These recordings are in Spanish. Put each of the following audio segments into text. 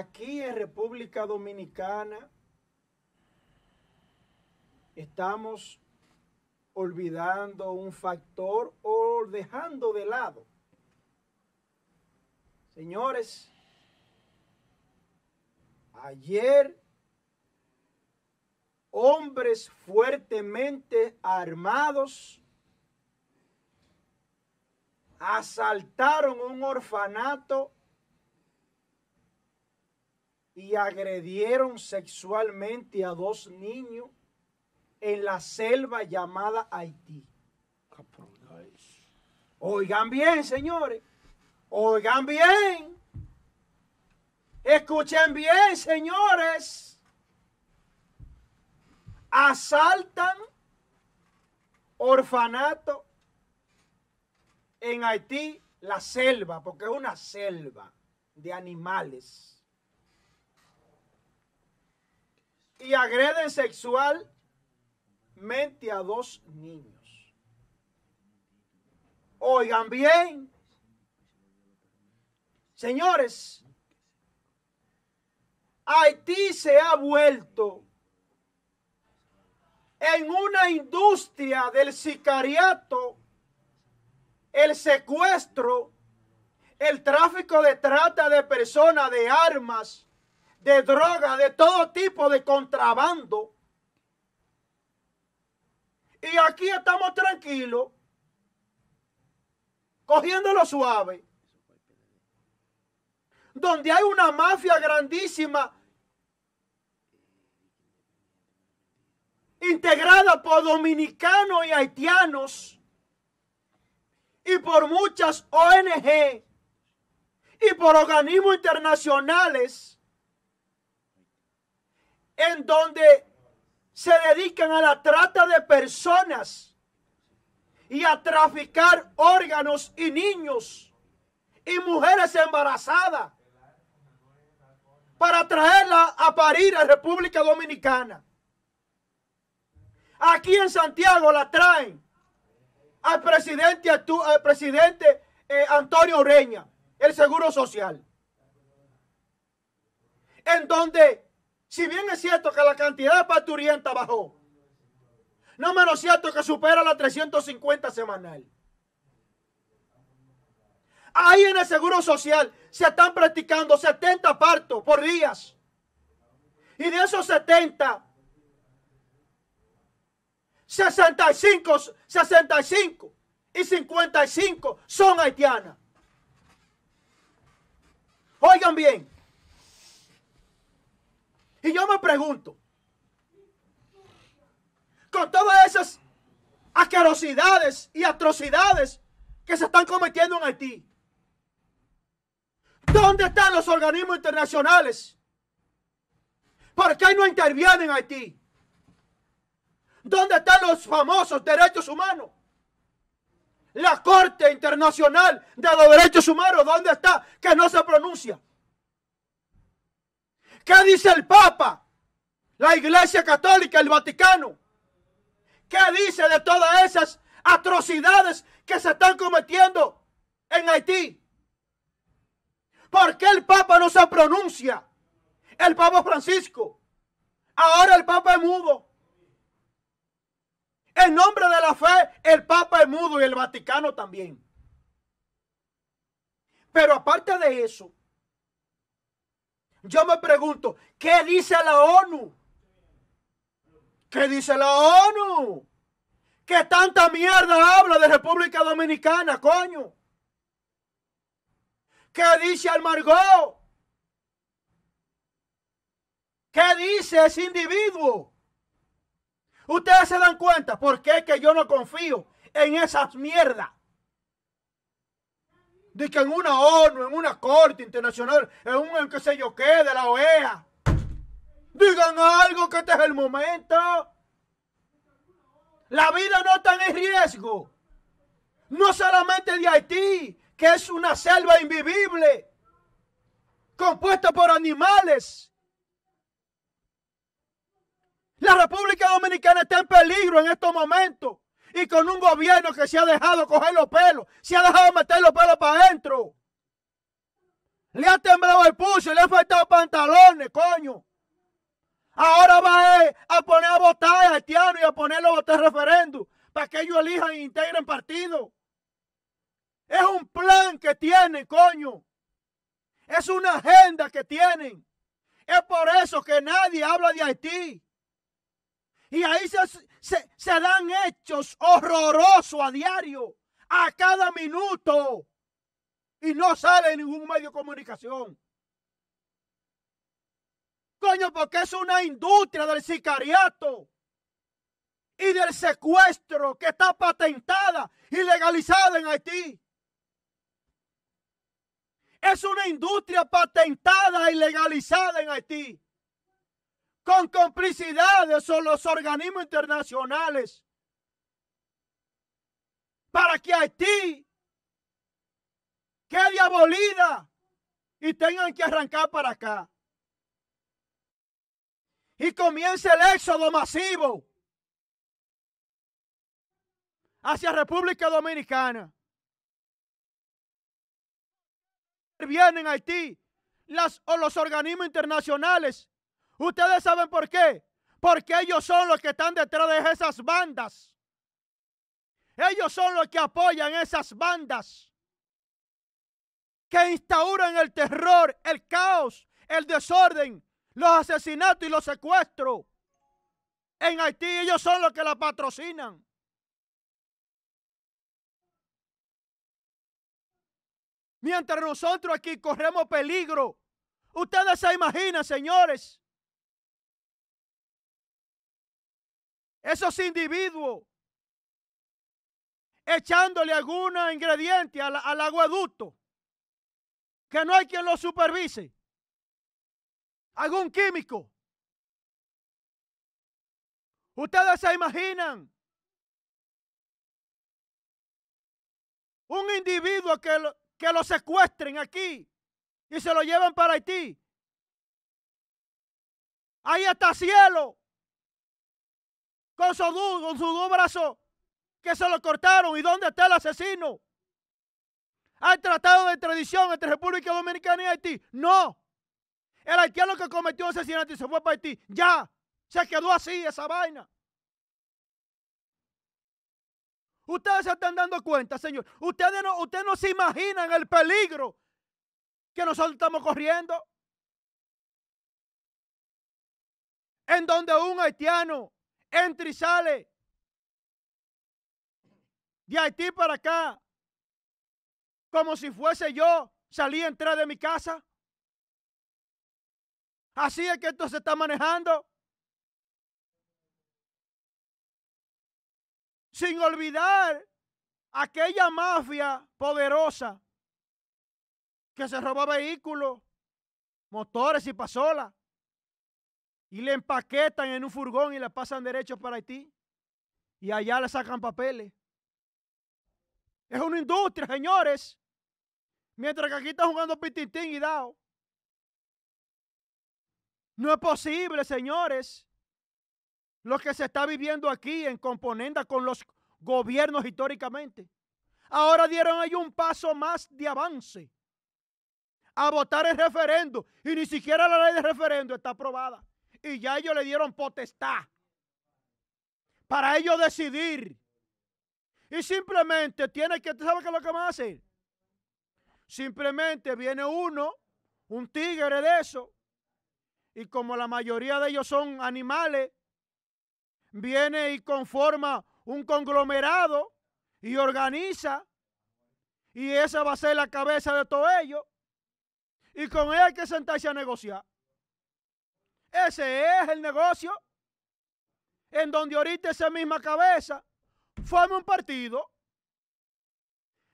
Aquí en República Dominicana estamos olvidando un factor o dejando de lado. Señores, ayer hombres fuertemente armados asaltaron un orfanato y agredieron sexualmente a dos niños en la selva llamada Haití. Oigan bien, señores. Oigan bien. Escuchen bien, señores. Asaltan orfanato en Haití, la selva, porque es una selva de animales. y agreden sexualmente a dos niños. Oigan bien, señores, Haití se ha vuelto en una industria del sicariato, el secuestro, el tráfico de trata de personas, de armas, de droga, de todo tipo de contrabando. Y aquí estamos tranquilos, cogiéndolo suave, donde hay una mafia grandísima integrada por dominicanos y haitianos y por muchas ONG y por organismos internacionales en donde se dedican a la trata de personas y a traficar órganos y niños y mujeres embarazadas para traerla a parir a República Dominicana. Aquí en Santiago la traen al presidente, al presidente eh, Antonio Reña, el Seguro Social, en donde si bien es cierto que la cantidad de parturientas bajó, no menos cierto que supera la 350 semanal. Ahí en el Seguro Social se están practicando 70 partos por días. Y de esos 70, 65, 65 y 55 son haitianas. Oigan bien, y yo me pregunto, con todas esas asquerosidades y atrocidades que se están cometiendo en Haití, ¿dónde están los organismos internacionales? ¿Por qué no intervienen en Haití? ¿Dónde están los famosos derechos humanos? La Corte Internacional de los Derechos Humanos, ¿dónde está? Que no se pronuncia. ¿Qué dice el Papa? La Iglesia Católica, el Vaticano. ¿Qué dice de todas esas atrocidades que se están cometiendo en Haití? ¿Por qué el Papa no se pronuncia? El Papa Francisco. Ahora el Papa es mudo. En nombre de la fe, el Papa es mudo y el Vaticano también. Pero aparte de eso, yo me pregunto, ¿qué dice la ONU? ¿Qué dice la ONU? ¿Qué tanta mierda habla de República Dominicana, coño? ¿Qué dice Almargó? ¿Qué dice ese individuo? Ustedes se dan cuenta por qué es que yo no confío en esas mierdas de que en una ONU, en una corte internacional, en un en qué sé yo qué, de la OEA. Digan algo que este es el momento. La vida no está en riesgo. No solamente de Haití, que es una selva invivible, compuesta por animales. La República Dominicana está en peligro en estos momentos y con un gobierno que se ha dejado coger los pelos, se ha dejado meter los pelos para adentro. Le ha temblado el pulso, le ha faltado pantalones, coño. Ahora va a poner a votar a haitianos y a ponerlo a votar referéndum para que ellos elijan e integren partido. Es un plan que tienen, coño. Es una agenda que tienen. Es por eso que nadie habla de Haití. Y ahí se, dan hechos horrorosos a diario, a cada minuto. Y no sale ningún medio de comunicación. Coño, porque es una industria del sicariato y del secuestro que está patentada y legalizada en Haití. Es una industria patentada y legalizada en Haití con complicidades de los organismos internacionales para que Haití quede abolida y tengan que arrancar para acá. Y comience el éxodo masivo hacia República Dominicana. Vienen Haití las, o los organismos internacionales ¿Ustedes saben por qué? Porque ellos son los que están detrás de esas bandas. Ellos son los que apoyan esas bandas. Que instauran el terror, el caos, el desorden, los asesinatos y los secuestros. En Haití ellos son los que la patrocinan. Mientras nosotros aquí corremos peligro. Ustedes se imaginan, señores, esos individuos echándole alguna ingrediente al, al aguaducto, que no hay quien lo supervise, algún químico. Ustedes se imaginan un individuo que lo, que lo secuestren aquí y se lo llevan para Haití. Ahí está cielo con su dos brazos que se lo cortaron. ¿Y dónde está el asesino? ¿Hay tratado de tradición entre República Dominicana y Haití? No. El haitiano que cometió un asesinato y se fue para Haití. Ya. Se quedó así esa vaina. Ustedes se están dando cuenta, señor. Ustedes no, ustedes no se imaginan el peligro que nosotros estamos corriendo. En donde un haitiano entra y sale. De Haití para acá, como si fuese yo, salí a entrar de mi casa. Así es que esto se está manejando. Sin olvidar aquella mafia poderosa que se robó vehículos, motores y pasolas y le empaquetan en un furgón y la pasan derecho para Haití. Y allá le sacan papeles. Es una industria, señores. Mientras que aquí está jugando pititín y dao. No es posible, señores, lo que se está viviendo aquí en componenda con los gobiernos históricamente. Ahora dieron ahí un paso más de avance a votar el referendo y ni siquiera la ley de referendo está aprobada y ya ellos le dieron potestad para ellos decidir. Y simplemente tiene que, ¿sabes qué es lo que van a hacer? Simplemente viene uno, un tigre de eso, y como la mayoría de ellos son animales, viene y conforma un conglomerado y organiza, y esa va a ser la cabeza de todo ello, y con él hay que sentarse a negociar. Ese es el negocio. En donde ahorita esa misma cabeza forma un partido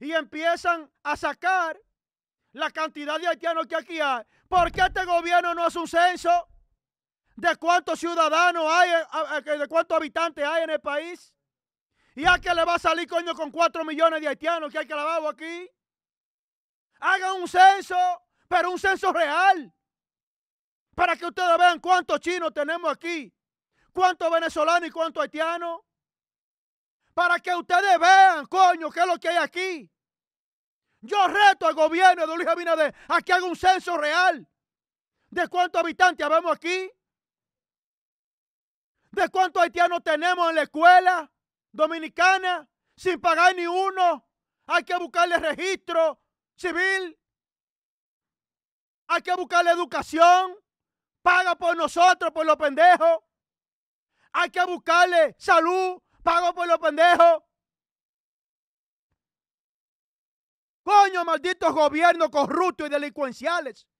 y empiezan a sacar la cantidad de haitianos que aquí hay. ¿Por qué este gobierno no hace un censo de cuántos ciudadanos hay, eh, de cuántos habitantes hay en el país? Y a qué le va a salir coño con cuatro millones de haitianos que hay que lavar aquí. Hagan un censo, pero un censo real. Para que ustedes vean cuántos chinos tenemos aquí, cuántos venezolanos y cuántos haitianos. Para que ustedes vean, coño, qué es lo que hay aquí. Yo reto al gobierno de Luis Abinader a que haga un censo real de cuántos habitantes habemos aquí, de cuántos haitianos tenemos en la escuela dominicana sin pagar ni uno. Hay que buscarle registro civil, hay que buscarle educación, paga por nosotros, por los pendejos. Hay que buscarle salud, pago por los pendejos. Coño, malditos gobiernos corruptos y delincuenciales.